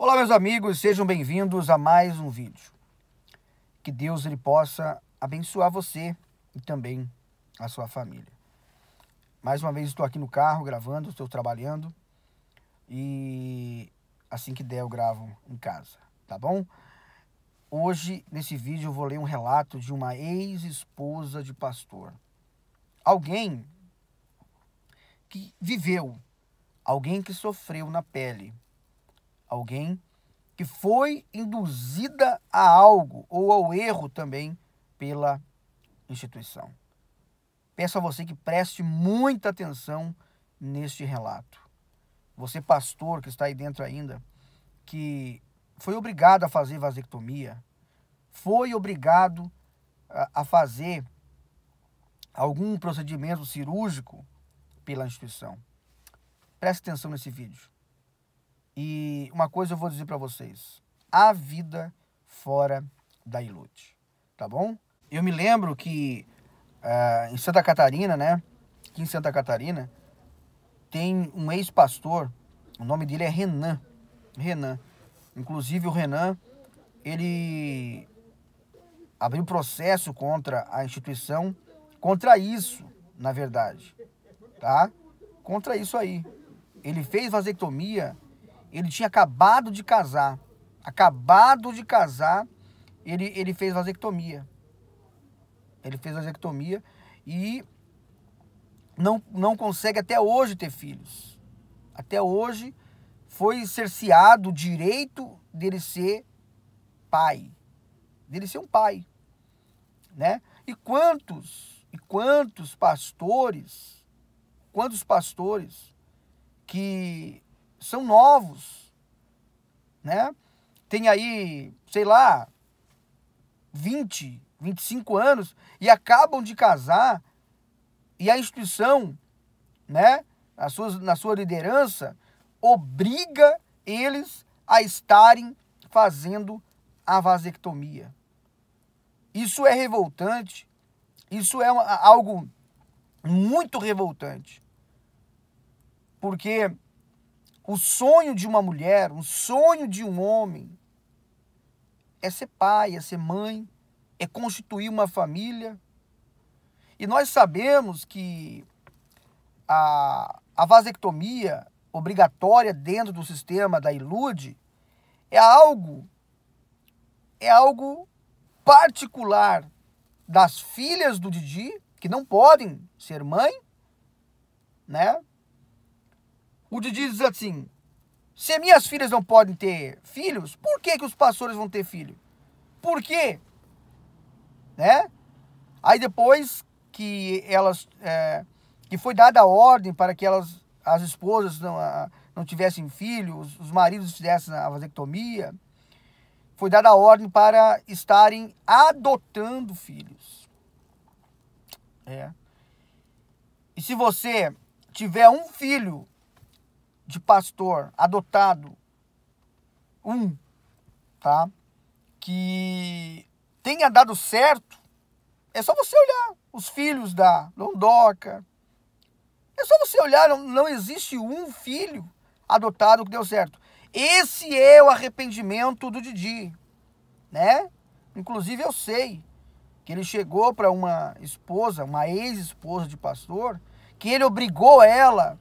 Olá, meus amigos, sejam bem-vindos a mais um vídeo. Que Deus ele possa abençoar você e também a sua família. Mais uma vez estou aqui no carro gravando, estou trabalhando e assim que der eu gravo em casa, tá bom? Hoje, nesse vídeo, eu vou ler um relato de uma ex-esposa de pastor. Alguém que viveu, alguém que sofreu na pele alguém que foi induzida a algo ou ao erro também pela instituição. Peço a você que preste muita atenção neste relato. Você, pastor, que está aí dentro ainda, que foi obrigado a fazer vasectomia, foi obrigado a, fazer algum procedimento cirúrgico pela instituição. Preste atenção nesse vídeo. E uma coisa eu vou dizer para vocês: a vida fora da Ilute, tá bom? Eu me lembro que uh, em Santa Catarina, né? Aqui em Santa Catarina, tem um ex-pastor, o nome dele é Renan. Renan. Inclusive o Renan, ele abriu processo contra a instituição, contra isso, na verdade, tá? Contra isso aí. Ele fez vasectomia ele tinha acabado de casar. Acabado de casar, ele, ele fez vasectomia. Ele fez vasectomia e não, não consegue até hoje ter filhos. Até hoje foi cerceado o direito dele ser pai. Dele ser um pai. Né? E quantos, e quantos pastores, quantos pastores que são novos, né? Tem aí, sei lá, 20, 25 anos e acabam de casar e a instituição, né, na sua, na sua liderança, obriga eles a estarem fazendo a vasectomia. Isso é revoltante, isso é uma, algo muito revoltante, porque o sonho de uma mulher, o sonho de um homem é ser pai, é ser mãe, é constituir uma família. E nós sabemos que a, a vasectomia obrigatória dentro do sistema da ILUD é algo é algo particular das filhas do Didi, que não podem ser mãe, né? O Didi diz assim: se minhas filhas não podem ter filhos, por que, que os pastores vão ter filho? Por quê? Né? Aí depois que elas. É, que foi dada a ordem para que elas, as esposas não, a, não tivessem filhos, os maridos fizessem a vasectomia, foi dada a ordem para estarem adotando filhos. É. E se você tiver um filho de pastor adotado, um, tá? Que tenha dado certo, é só você olhar os filhos da Londoca. É só você olhar, não, não existe um filho adotado que deu certo. Esse é o arrependimento do Didi, né? Inclusive eu sei que ele chegou para uma esposa, uma ex-esposa de pastor, que ele obrigou ela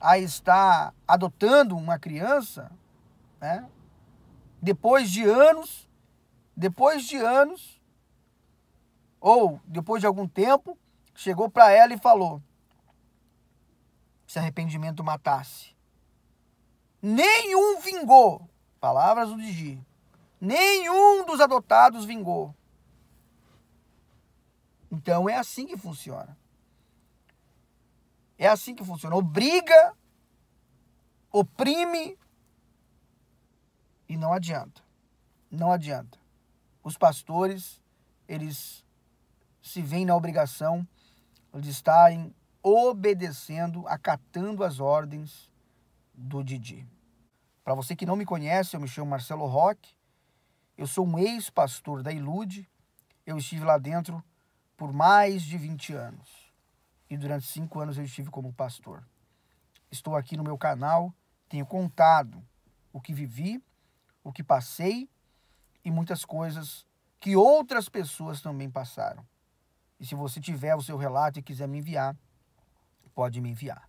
a estar adotando uma criança, né? depois de anos, depois de anos, ou depois de algum tempo, chegou para ela e falou: se arrependimento matasse, nenhum vingou. Palavras do Digi. Nenhum dos adotados vingou. Então é assim que funciona. É assim que funciona. Obriga, oprime e não adianta. Não adianta. Os pastores, eles se veem na obrigação de estarem obedecendo, acatando as ordens do Didi. Para você que não me conhece, eu me chamo Marcelo Roque, eu sou um ex-pastor da Ilude, eu estive lá dentro por mais de 20 anos e durante cinco anos eu estive como pastor. Estou aqui no meu canal, tenho contado o que vivi, o que passei e muitas coisas que outras pessoas também passaram. E se você tiver o seu relato e quiser me enviar, pode me enviar,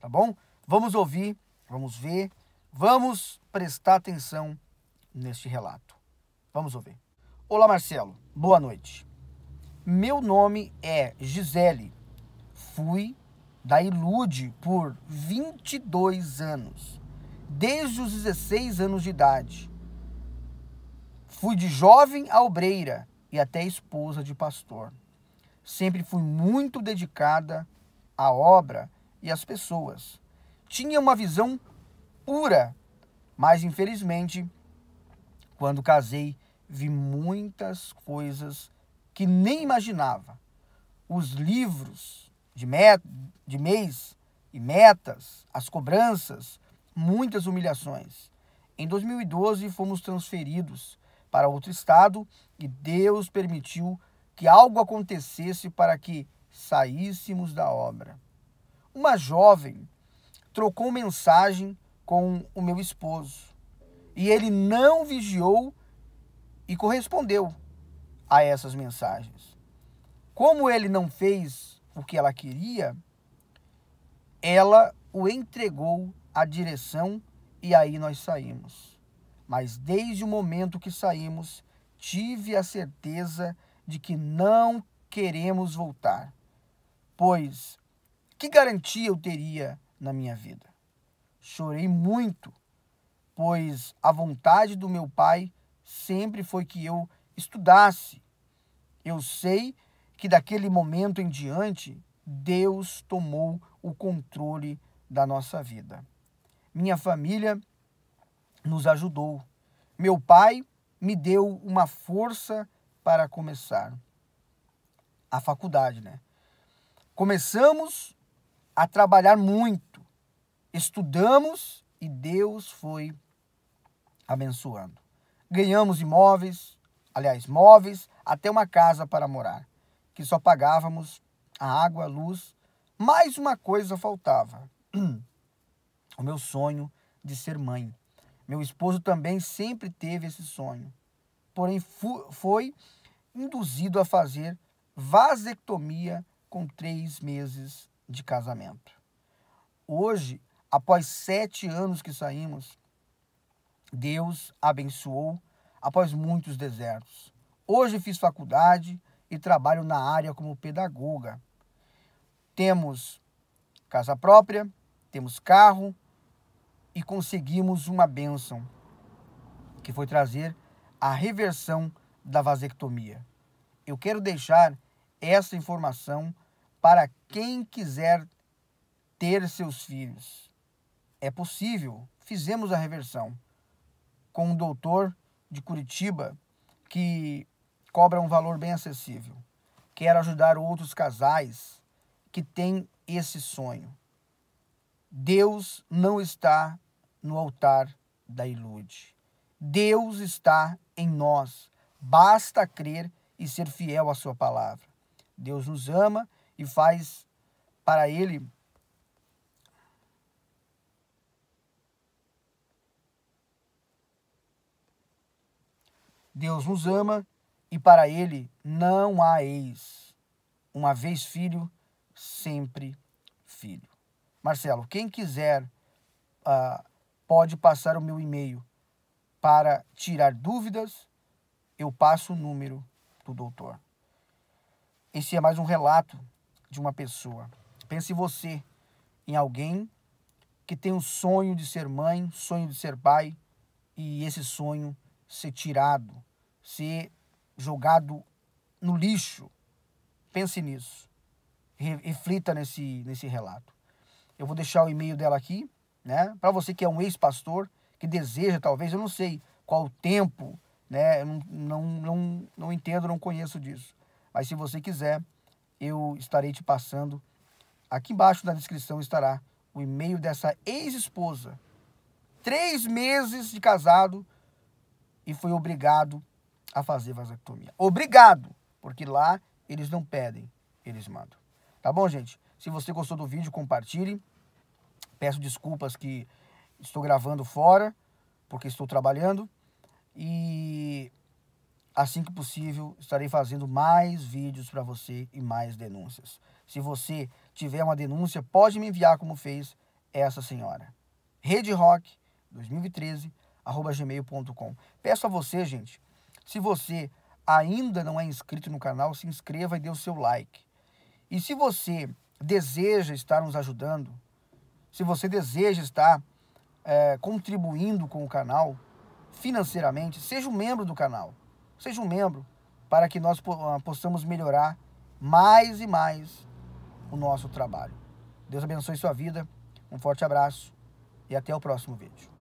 tá bom? Vamos ouvir, vamos ver, vamos prestar atenção neste relato. Vamos ouvir. Olá, Marcelo. Boa noite. Meu nome é Gisele fui da Ilude por 22 anos, desde os 16 anos de idade. Fui de jovem a obreira e até esposa de pastor. Sempre fui muito dedicada à obra e às pessoas. Tinha uma visão pura, mas infelizmente, quando casei, vi muitas coisas que nem imaginava. Os livros de, met, de mês e metas, as cobranças, muitas humilhações. Em 2012 fomos transferidos para outro estado e Deus permitiu que algo acontecesse para que saíssemos da obra. Uma jovem trocou mensagem com o meu esposo e ele não vigiou e correspondeu a essas mensagens. Como ele não fez o que ela queria, ela o entregou à direção e aí nós saímos. Mas desde o momento que saímos, tive a certeza de que não queremos voltar. Pois que garantia eu teria na minha vida? Chorei muito, pois a vontade do meu pai sempre foi que eu estudasse. Eu sei que daquele momento em diante, Deus tomou o controle da nossa vida. Minha família nos ajudou. Meu pai me deu uma força para começar a faculdade, né? Começamos a trabalhar muito, estudamos e Deus foi abençoando. Ganhamos imóveis, aliás, móveis, até uma casa para morar que só pagávamos a água, a luz, mais uma coisa faltava: o meu sonho de ser mãe. Meu esposo também sempre teve esse sonho, porém foi induzido a fazer vasectomia com três meses de casamento. Hoje, após sete anos que saímos, Deus abençoou após muitos desertos. Hoje fiz faculdade, e trabalho na área como pedagoga. Temos casa própria, temos carro e conseguimos uma bênção, que foi trazer a reversão da vasectomia. Eu quero deixar essa informação para quem quiser ter seus filhos. É possível, fizemos a reversão com um doutor de Curitiba que cobra um valor bem acessível. Quero ajudar outros casais que têm esse sonho. Deus não está no altar da ilude. Deus está em nós. Basta crer e ser fiel à sua palavra. Deus nos ama e faz para ele Deus nos ama e para ele não há ex. Uma vez filho, sempre filho. Marcelo, quem quiser uh, pode passar o meu e-mail para tirar dúvidas. Eu passo o número do doutor. Esse é mais um relato de uma pessoa. Pense você em alguém que tem o um sonho de ser mãe, sonho de ser pai e esse sonho ser tirado, ser jogado no lixo. Pense nisso. Reflita nesse, nesse relato. Eu vou deixar o e-mail dela aqui, né? Para você que é um ex-pastor, que deseja, talvez, eu não sei qual o tempo, né? Eu não, não, não, não entendo, não conheço disso. Mas se você quiser, eu estarei te passando. Aqui embaixo na descrição estará o e-mail dessa ex-esposa. Três meses de casado e foi obrigado a fazer vasectomia. Obrigado, porque lá eles não pedem, eles mandam. Tá bom, gente? Se você gostou do vídeo, compartilhe. Peço desculpas que estou gravando fora, porque estou trabalhando. E assim que possível, estarei fazendo mais vídeos para você e mais denúncias. Se você tiver uma denúncia, pode me enviar como fez essa senhora. Rede Rock 2013 gmail.com. Peço a você, gente, se você ainda não é inscrito no canal, se inscreva e dê o seu like. E se você deseja estar nos ajudando, se você deseja estar é, contribuindo com o canal financeiramente, seja um membro do canal. Seja um membro para que nós ah, possamos melhorar mais e mais o nosso trabalho. Deus abençoe sua vida, um forte abraço e até o próximo vídeo.